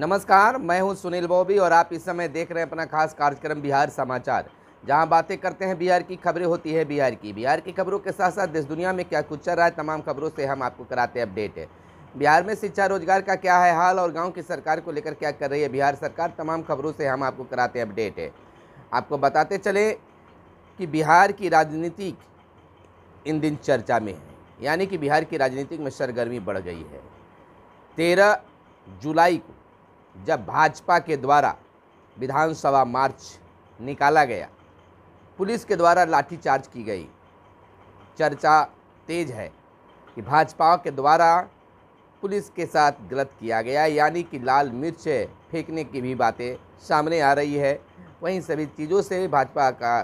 नमस्कार मैं हूं सुनील बॉबी और आप इस समय देख रहे हैं अपना खास कार्यक्रम बिहार समाचार जहां बातें करते हैं बिहार की खबरें होती है बिहार की बिहार की खबरों के साथ साथ देश दुनिया में क्या कुछ चल रहा है तमाम खबरों से हम आपको कराते हैं अपडेट है बिहार में शिक्षा रोजगार का क्या है हाल और गाँव की सरकार को लेकर क्या कर रही है बिहार सरकार तमाम खबरों से हम आपको कराते हैं अपडेट है आपको बताते चले कि बिहार की राजनीति इन दिन चर्चा में है यानी कि बिहार की राजनीतिक में सरगर्मी बढ़ गई है तेरह जुलाई को जब भाजपा के द्वारा विधानसभा मार्च निकाला गया पुलिस के द्वारा लाठीचार्ज की गई चर्चा तेज है कि भाजपा के द्वारा पुलिस के साथ गलत किया गया यानी कि लाल मिर्च फेंकने की भी बातें सामने आ रही है वहीं सभी चीज़ों से भाजपा का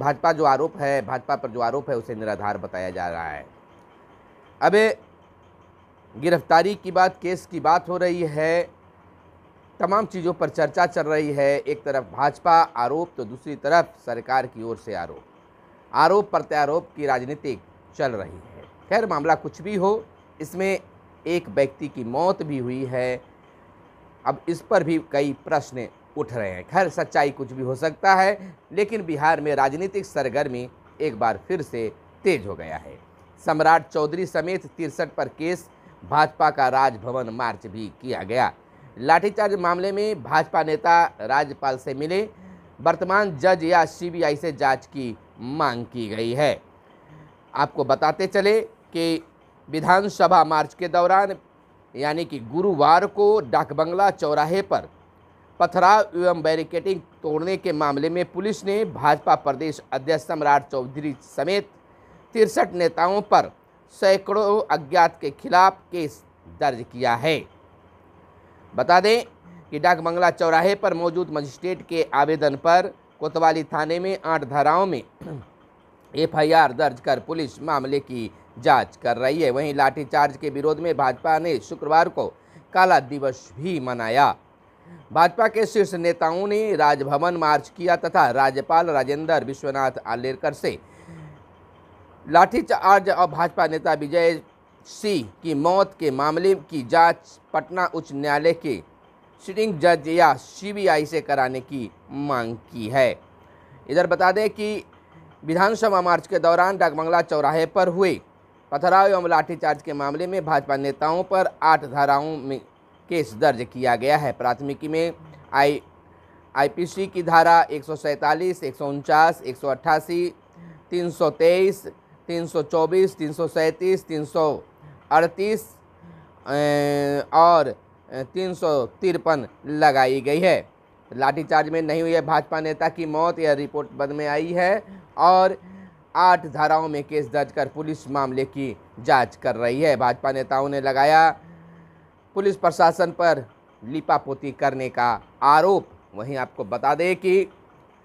भाजपा जो आरोप है भाजपा पर जो आरोप है उसे निराधार बताया जा रहा है अब गिरफ्तारी की बात केस की बात हो रही है तमाम चीज़ों पर चर्चा चल रही है एक तरफ भाजपा आरोप तो दूसरी तरफ सरकार की ओर से आरोप आरोप प्रत्यारोप की राजनीति चल रही है खैर मामला कुछ भी हो इसमें एक व्यक्ति की मौत भी हुई है अब इस पर भी कई प्रश्न उठ रहे हैं खैर सच्चाई कुछ भी हो सकता है लेकिन बिहार में राजनीतिक सरगर्मी एक बार फिर से तेज हो गया है सम्राट चौधरी समेत तिरसठ पर केस भाजपा का राजभवन मार्च भी किया गया लाठीचार्ज मामले में भाजपा नेता राज्यपाल से मिले वर्तमान जज या सीबीआई से जांच की मांग की गई है आपको बताते चले कि विधानसभा मार्च के दौरान यानी कि गुरुवार को डाकबंगला चौराहे पर पथराव एवं बैरिकेटिंग तोड़ने के मामले में पुलिस ने भाजपा प्रदेश अध्यक्ष सम्राट चौधरी समेत तिरसठ नेताओं पर सैकड़ों अज्ञात के खिलाफ केस दर्ज किया है बता दें कि डाक बंगला चौराहे पर मौजूद मजिस्ट्रेट के आवेदन पर कोतवाली थाने में आठ धाराओं में एफआईआर दर्ज कर पुलिस मामले की जांच कर रही है वहीं लाठीचार्ज के विरोध में भाजपा ने शुक्रवार को काला दिवस भी मनाया भाजपा के शीर्ष नेताओं ने राजभवन मार्च किया तथा राज्यपाल राजेंद्र विश्वनाथ आलेरकर से लाठीचार्ज और भाजपा नेता विजय सी की मौत के मामले की जांच पटना उच्च न्यायालय के सिटिंग जज या सीबीआई से कराने की मांग की है इधर बता दें कि विधानसभा मार्च के दौरान डाकबंगला चौराहे पर हुए पथराव एवं लाठीचार्ज के मामले में भाजपा नेताओं पर आठ धाराओं में केस दर्ज किया गया है प्राथमिकी में आई आईपीसी की धारा एक सौ सैंतालीस एक सौ उनचास एक सौ अट्ठासी तीन सौ तेईस तीन सौ चौबीस तीन सौ सैंतीस तीन सौ अड़तीस और तीन सौ तिरपन लगाई गई है लाठीचार्ज में नहीं हुई है भाजपा नेता की मौत यह रिपोर्ट बद में आई है और आठ धाराओं में केस दर्ज कर पुलिस मामले की जांच कर रही है भाजपा नेताओं ने लगाया पुलिस प्रशासन पर लिपापोती करने का आरोप वहीं आपको बता दें कि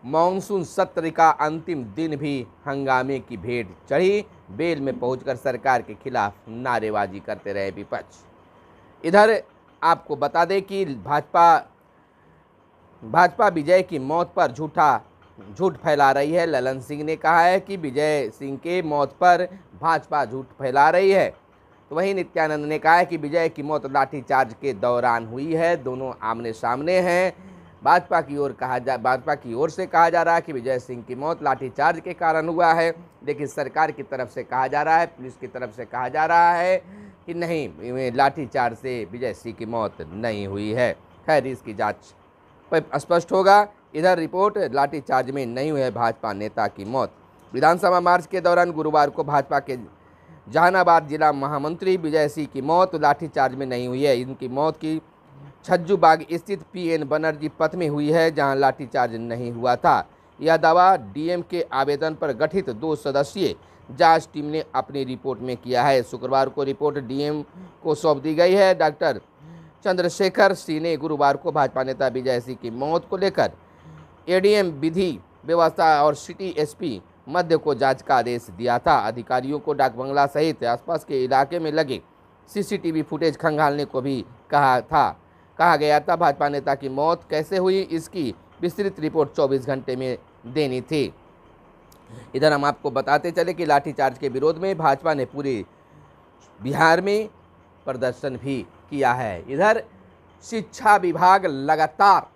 मानसून सत्र का अंतिम दिन भी हंगामे की भेंट चढ़ी बेल में पहुंचकर सरकार के खिलाफ नारेबाजी करते रहे विपक्ष इधर आपको बता दें कि भाजपा भाजपा विजय की मौत पर झूठा झूठ फैला रही है ललन सिंह ने कहा है कि विजय सिंह के मौत पर भाजपा झूठ फैला रही है तो वहीं नित्यानंद ने कहा है कि विजय की मौत लाठीचार्ज के दौरान हुई है दोनों आमने सामने हैं भाजपा की ओर कहा जा भाजपा की ओर से कहा जा रहा है कि विजय सिंह की मौत लाठीचार्ज के कारण हुआ है लेकिन सरकार की तरफ से कहा जा रहा है पुलिस की तरफ से कहा जा रहा है कि नहीं लाठीचार्ज से विजय सिंह की मौत नहीं हुई है खैर इसकी जाँच पर स्पष्ट होगा इधर रिपोर्ट लाठीचार्ज में नहीं है भाजपा नेता की मौत विधानसभा मार्च के दौरान गुरुवार को भाजपा के जहानाबाद जिला महामंत्री विजय सिंह की मौत लाठीचार्ज में नहीं हुई है इनकी मौत की छज्जू बाग स्थित पीएन बनर्जी पथ में हुई है जहां लाठीचार्ज नहीं हुआ था यह दावा डीएम के आवेदन पर गठित दो सदस्यीय जांच टीम ने अपनी रिपोर्ट में किया है शुक्रवार को रिपोर्ट डीएम को सौंप दी गई है डॉक्टर चंद्रशेखर सिंह ने गुरुवार को भाजपा नेता विजय सिंह की मौत को लेकर एडीएम विधि व्यवस्था और सिटी एसपी मध्य को जांच का आदेश दिया था अधिकारियों को डाक बंगला सहित आसपास के इलाके में लगे सीसीटीवी फुटेज खंगालने को भी कहा था कहा गया था भाजपा नेता की मौत कैसे हुई इसकी विस्तृत रिपोर्ट 24 घंटे में देनी थी इधर हम आपको बताते चले कि लाठीचार्ज के विरोध में भाजपा ने पूरे बिहार में प्रदर्शन भी किया है इधर शिक्षा विभाग लगातार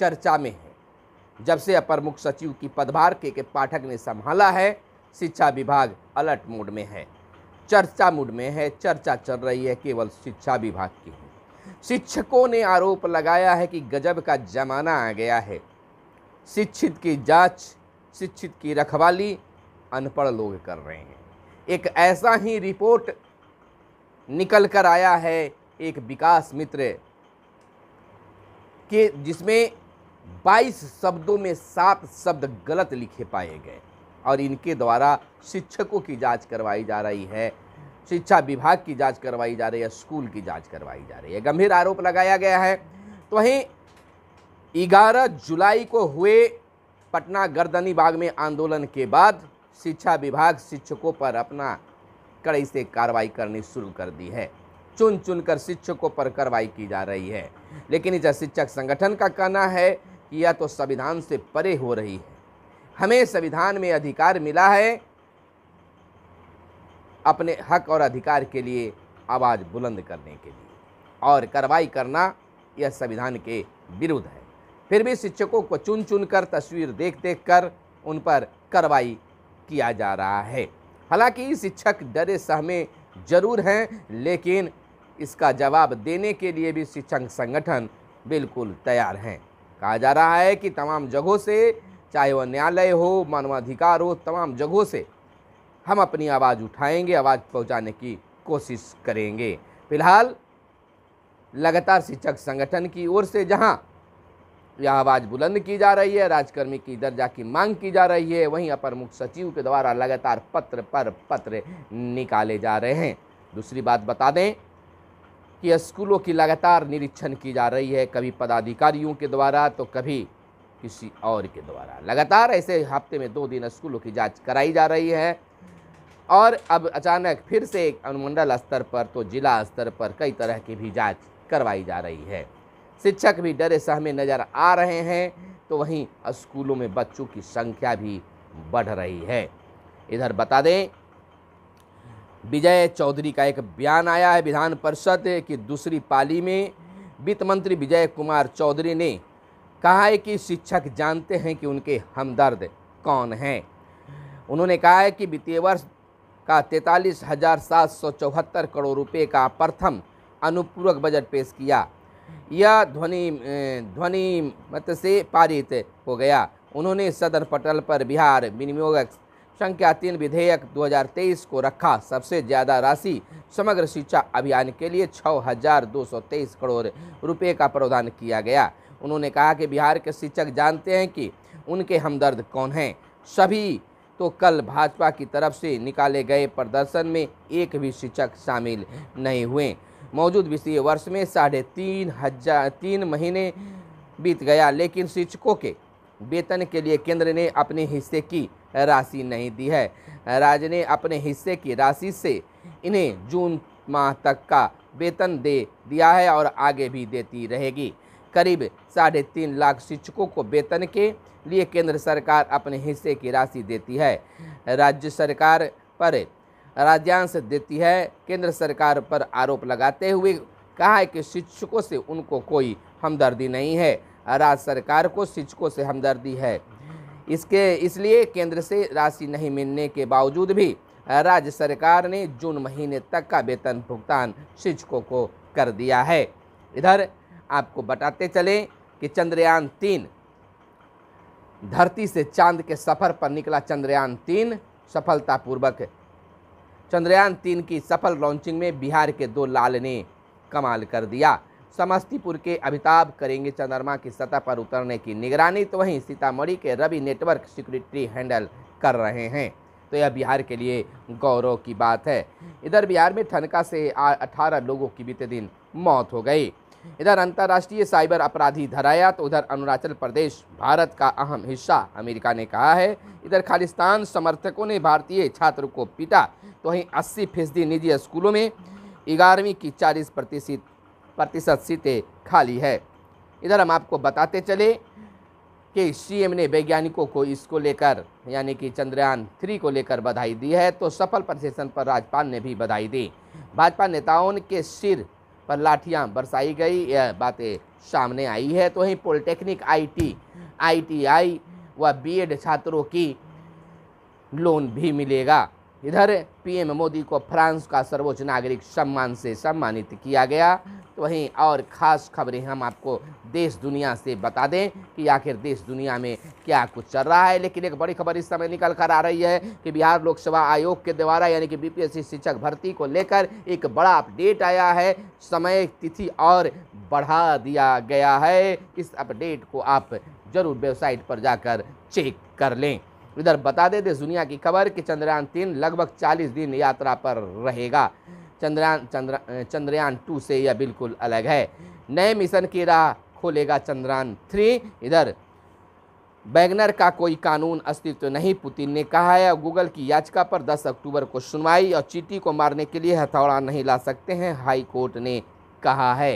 चर्चा में है जब से अपर मुख्य सचिव की पदभार के के पाठक ने संभाला है शिक्षा विभाग अलर्ट मोड में है चर्चा मूड में है चर्चा चल रही है केवल शिक्षा विभाग की शिक्षकों ने आरोप लगाया है कि गजब का जमाना आ गया है शिक्षित की जांच शिक्षित की रखवाली अनपढ़ लोग कर रहे हैं एक ऐसा ही रिपोर्ट निकल कर आया है एक विकास मित्र के जिसमें 22 शब्दों में सात शब्द गलत लिखे पाए गए और इनके द्वारा शिक्षकों की जांच करवाई जा रही है शिक्षा विभाग की जांच करवाई जा रही है स्कूल की जांच करवाई जा रही है गंभीर आरोप लगाया गया है तो वहीं ग्यारह जुलाई को हुए पटना गर्दनी बाग में आंदोलन के बाद शिक्षा विभाग शिक्षकों पर अपना कड़ी से कार्रवाई करनी शुरू कर दी है चुन चुन कर शिक्षकों पर कार्रवाई की जा रही है लेकिन इस शिक्षक संगठन का कहना है कि यह तो संविधान से परे हो रही है हमें संविधान में अधिकार मिला है अपने हक और अधिकार के लिए आवाज़ बुलंद करने के लिए और कार्रवाई करना यह संविधान के विरुद्ध है फिर भी शिक्षकों को चुन चुन कर तस्वीर देख देख कर उन पर कार्रवाई किया जा रहा है हालांकि शिक्षक डरे सहमे जरूर हैं लेकिन इसका जवाब देने के लिए भी शिक्षक संगठन बिल्कुल तैयार हैं कहा जा रहा है कि तमाम जगहों से चाहे वह न्यायालय हो मानवाधिकार हो तमाम जगहों से हम अपनी आवाज़ उठाएंगे आवाज़ पहुंचाने की कोशिश करेंगे फिलहाल लगातार शिक्षक संगठन की ओर से जहां यह आवाज़ बुलंद की जा रही है राजकर्मी की दर्जा की मांग की जा रही है वहीं अपर मुख्य सचिव के द्वारा लगातार पत्र पर पत्र निकाले जा रहे हैं दूसरी बात बता दें कि स्कूलों की लगातार निरीक्षण की जा रही है कभी पदाधिकारियों के द्वारा तो कभी किसी और के द्वारा लगातार ऐसे हफ्ते में दो दिन स्कूलों की जांच कराई जा रही है और अब अचानक फिर से एक अनुमंडल स्तर पर तो जिला स्तर पर कई तरह की भी जाँच करवाई जा रही है शिक्षक भी डरे सहमे नज़र आ रहे हैं तो वहीं स्कूलों में बच्चों की संख्या भी बढ़ रही है इधर बता दें विजय चौधरी का एक बयान आया है विधान परिषद की दूसरी पाली में वित्त मंत्री विजय कुमार चौधरी ने कहा है कि शिक्षक जानते हैं कि उनके हमदर्द कौन हैं उन्होंने कहा है कि वित्तीय वर्ष का तैंतालीस हज़ार सात सौ चौहत्तर करोड़ रुपए का प्रथम अनुपूरक बजट पेश किया यह ध्वनि ध्वनि मत से पारित हो गया उन्होंने सदर पटल पर बिहार विनियोग संख्या तीन विधेयक 2023 को रखा सबसे ज़्यादा राशि समग्र शिक्षा अभियान के लिए 6,223 करोड़ रुपए का प्रावधान किया गया उन्होंने कहा कि बिहार के शिक्षक जानते हैं कि उनके हमदर्द कौन हैं सभी तो कल भाजपा की तरफ से निकाले गए प्रदर्शन में एक भी शिक्षक शामिल नहीं हुए मौजूद वित्तीय वर्ष में साढ़े तीन हजार तीन महीने बीत गया लेकिन शिक्षकों के वेतन के लिए केंद्र ने अपने हिस्से की राशि नहीं दी है राज्य ने अपने हिस्से की राशि से इन्हें जून माह तक का वेतन दे दिया है और आगे भी देती रहेगी करीब साढ़े तीन लाख शिक्षकों को वेतन के लिए केंद्र सरकार अपने हिस्से की राशि देती है राज्य सरकार पर राज्यांश देती है केंद्र सरकार पर आरोप लगाते हुए कहा है कि शिक्षकों से उनको कोई हमदर्दी नहीं है राज्य सरकार को शिक्षकों से हमदर्दी है इसके इसलिए केंद्र से राशि नहीं मिलने के बावजूद भी राज्य सरकार ने जून महीने तक का वेतन भुगतान शिक्षकों को कर दिया है इधर आपको बताते चलें कि चंद्रयान तीन धरती से चांद के सफ़र पर निकला चंद्रयान तीन सफलतापूर्वक चंद्रयान तीन की सफल लॉन्चिंग में बिहार के दो लाल ने कमाल कर दिया समस्तीपुर के अमिताभ करेंगे चंद्रमा की सतह पर उतरने की निगरानी तो वहीं सीतामढ़ी के रवि नेटवर्क सिक्योरिटी हैंडल कर रहे हैं तो यह बिहार के लिए गौरव की बात है इधर बिहार में ठनका से 18 लोगों की बीते दिन मौत हो गई इधर अंतर्राष्ट्रीय साइबर अपराधी धराया तो उधर अरुणाचल प्रदेश भारत का अहम हिस्सा अमेरिका ने कहा है इधर खालिस्तान समर्थकों ने भारतीय छात्र को पीटा तो वहीं अस्सी फीसदी निजी स्कूलों में ग्यारहवीं की चालीस प्रतिशत प्रतिशत सीटें खाली है इधर हम आपको बताते चले कि सीएम ने वैज्ञानिकों को इसको लेकर यानी कि चंद्रयान थ्री को लेकर बधाई दी है तो सफल प्रशिक्षण पर राज्यपाल ने भी बधाई दी भाजपा नेताओं के सिर पर लाठियाँ बरसाई गई यह बातें सामने आई है तो वहीं पॉलिटेक्निक आईटी आईटीआई व बीएड छात्रों की लोन भी मिलेगा इधर पीएम मोदी को फ्रांस का सर्वोच्च नागरिक सम्मान से सम्मानित किया गया वहीं और ख़ास खबरें हम आपको देश दुनिया से बता दें कि आखिर देश दुनिया में क्या कुछ चल रहा है लेकिन एक बड़ी खबर इस समय निकल कर आ रही है कि बिहार लोक सेवा आयोग के द्वारा यानी कि बीपीएससी शिक्षक भर्ती को लेकर एक बड़ा अपडेट आया है समय तिथि और बढ़ा दिया गया है इस अपडेट को आप ज़रूर वेबसाइट पर जाकर चेक कर लें इधर बता दें देश दुनिया की खबर कि चंद्रयान तीन लगभग 40 दिन यात्रा पर रहेगा चंद्रयान चंद्र चंद्रयान टू से यह बिल्कुल अलग है नए मिशन की राह खोलेगा चंद्रयान थ्री इधर बैगनर का कोई कानून अस्तित्व तो नहीं पुतिन ने कहा है और गूगल की याचिका पर 10 अक्टूबर को सुनवाई और चीटी को मारने के लिए हथौड़ा नहीं ला सकते हैं हाई कोर्ट ने कहा है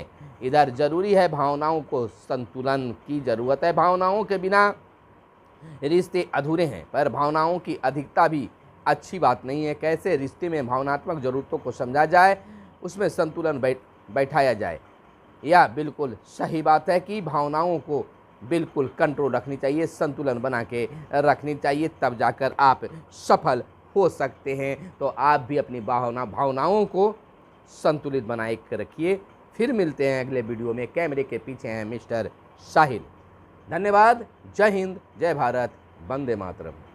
इधर जरूरी है भावनाओं को संतुलन की ज़रूरत है भावनाओं के बिना रिश्ते अधूरे हैं पर भावनाओं की अधिकता भी अच्छी बात नहीं है कैसे रिश्ते में भावनात्मक ज़रूरतों को समझा जाए उसमें संतुलन बैठ बैठाया जाए यह बिल्कुल सही बात है कि भावनाओं को बिल्कुल कंट्रोल रखनी चाहिए संतुलन बना के रखनी चाहिए तब जाकर आप सफल हो सकते हैं तो आप भी अपनी भावना भावनाओं को संतुलित बनाए रखिए फिर मिलते हैं अगले वीडियो में कैमरे के पीछे हैं मिस्टर साहिल धन्यवाद जय हिंद जय भारत वंदे मातरम